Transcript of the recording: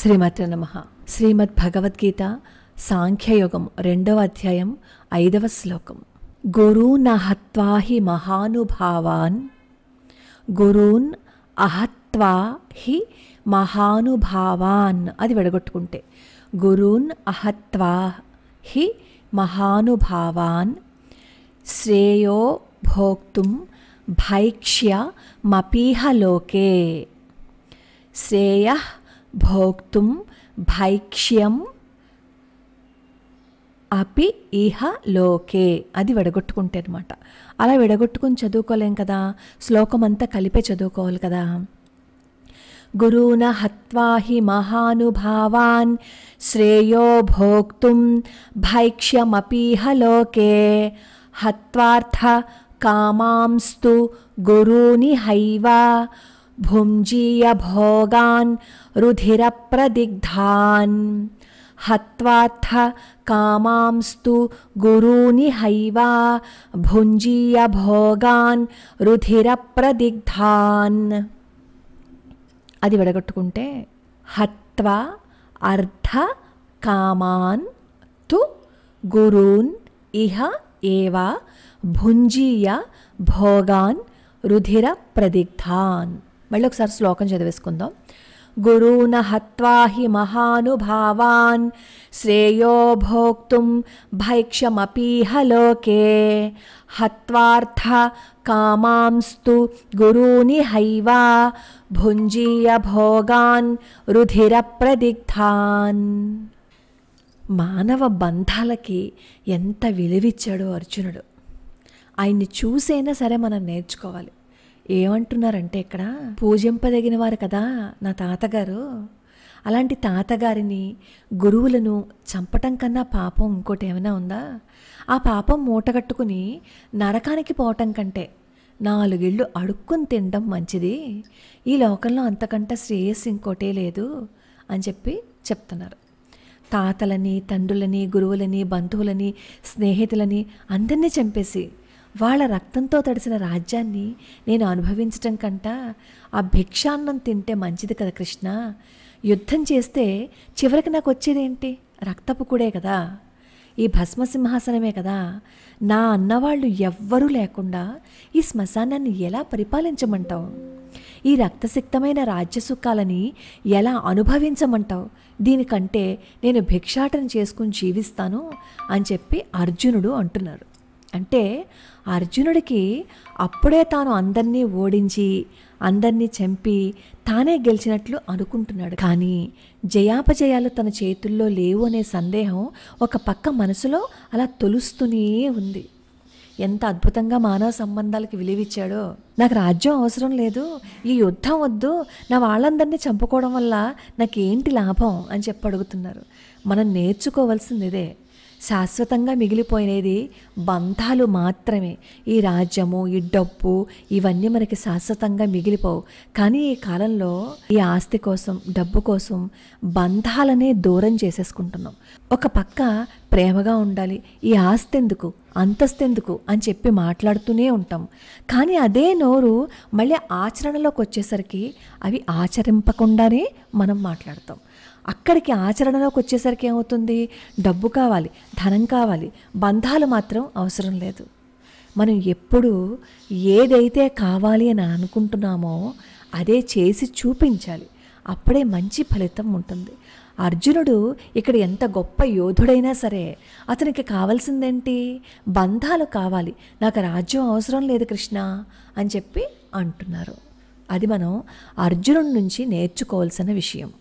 శ్రీమతి నమ శ్రీమద్ భగవద్గీత సాంఖ్యయోగం రెండవ అధ్యాయం ఐదవ శ్లోకం గురూన్ అహత్వా హి మహానుభావాన్ గురూన్ అహత్వా హి మహానుభావాన్ అది విడగొట్టుకుంటే గురూన్ అహత్వా హి మహానుభావాన్ శ్రేయో భోక్తుం భైక్ష్య మపీహలోకే శ్రేయ భోక్తుం భైక్ష్యం అపి ఇహ లోకే అది విడగొట్టుకుంటే అనమాట అలా విడగొట్టుకుని చదువుకోలేం కదా శ్లోకం అంతా కలిపే చదువుకోవాలి కదా గురూన హి మహానుభావాన్ శ్రేయో భోక్తుం భైక్ష్యమపీహ లోకే హత్వార్థ కామాంస్తు గురూని హైవ भुञ्जीय भोगान् रुधिरप्रदिग्धान् हत्वाथ कामांस्तु गुरूनिहैवा भुञ्जीय भोगान् रुधिरप्रदिग्धान् అది విడగొట్టుకుంటే హత్వ అర్ధ కామాన్ తు గురూన్ ఇహ ఏవ భుంజీయ భోగాన్ రుధిర ప్రదిగ్ధాన్ మళ్ళీ ఒకసారి శ్లోకం చదివేసుకుందాం గురూన హి మహానుభావాన్ శ్రేయో భైక్షమపీహలోకే భైక్షమపీహ హత్వార్థ కామాంస్తు గురూని హైవా భుంజీయ భోగాన్ రుధిర ప్రదిగ్ధాన్ మానవ బంధాలకి ఎంత విలువిచ్చాడో అర్జునుడు ఆయన్ని చూసైనా సరే మనం నేర్చుకోవాలి ఏమంటున్నారంటే ఇక్కడ పూజింపదగిన వారు కదా నా తాతగారు అలాంటి తాతగారిని గురువులను చంపటం కన్నా పాపం ఇంకోటి ఏమైనా ఉందా ఆ పాపం మూటగట్టుకుని నరకానికి పోవటం కంటే నాలుగేళ్ళు అడుక్కుని తినడం మంచిది ఈ లోకంలో అంతకంటే శ్రేయస్సు ఇంకోటే లేదు అని చెప్పి చెప్తున్నారు తాతలని తండ్రులని గురువులని బంధువులని స్నేహితులని అందరినీ చంపేసి వాళ్ళ రక్తంతో తడిసిన రాజ్యాన్ని నేను అనుభవించటం కంట ఆ భిక్షాన్నం తింటే మంచిది కదా కృష్ణ యుద్ధం చేస్తే చివరికి నాకు వచ్చేదేంటి రక్తపు కూడే కదా ఈ భస్మ సింహాసనమే కదా నా అన్నవాళ్ళు ఎవ్వరూ లేకుండా ఈ శ్మశానాన్ని ఎలా పరిపాలించమంటావు ఈ రక్తసిక్తమైన రాజ్యసుఖాలని ఎలా అనుభవించమంటావు దీనికంటే నేను భిక్షాటన చేసుకుని జీవిస్తాను అని చెప్పి అర్జునుడు అంటున్నారు అంటే అర్జునుడికి అప్పుడే తాను అందరినీ ఓడించి అందరినీ చంపి తానే గెలిచినట్లు అనుకుంటున్నాడు కానీ జయాపజయాలు తన చేతుల్లో లేవు అనే సందేహం ఒక పక్క మనసులో అలా తొలుస్తూనే ఉంది ఎంత అద్భుతంగా మానవ సంబంధాలకి విలువిచ్చాడో నాకు రాజ్యం అవసరం లేదు ఈ యుద్ధం వద్దు నా వాళ్ళందరినీ చంపుకోవడం వల్ల నాకేంటి లాభం అని చెప్పి అడుగుతున్నారు మనం నేర్చుకోవాల్సింది ఇదే శాశ్వతంగా మిగిలిపోయినది బంధాలు మాత్రమే ఈ రాజ్యము ఈ డబ్బు ఇవన్నీ మనకి శాశ్వతంగా మిగిలిపోవు కానీ ఈ కాలంలో ఈ ఆస్తి కోసం డబ్బు కోసం బంధాలనే దూరం చేసేసుకుంటున్నాం ఒక పక్క ప్రేమగా ఉండాలి ఈ ఆస్తి ఎందుకు అంతస్తెందుకు అని చెప్పి మాట్లాడుతూనే ఉంటాం కానీ అదే నోరు మళ్ళీ ఆచరణలోకి వచ్చేసరికి అవి ఆచరింపకుండానే మనం మాట్లాడతాం అక్కడికి ఆచరణలోకి వచ్చేసరికి ఏమవుతుంది డబ్బు కావాలి ధనం కావాలి బంధాలు మాత్రం అవసరం లేదు మనం ఎప్పుడు ఏదైతే కావాలి అని అనుకుంటున్నామో అదే చేసి చూపించాలి అప్పుడే మంచి ఫలితం ఉంటుంది అర్జునుడు ఇక్కడ ఎంత గొప్ప యోధుడైనా సరే అతనికి కావాల్సిందేంటి బంధాలు కావాలి నాకు రాజ్యం అవసరం లేదు కృష్ణ అని చెప్పి అంటున్నారు అది మనం అర్జునుడి నుంచి నేర్చుకోవాల్సిన విషయం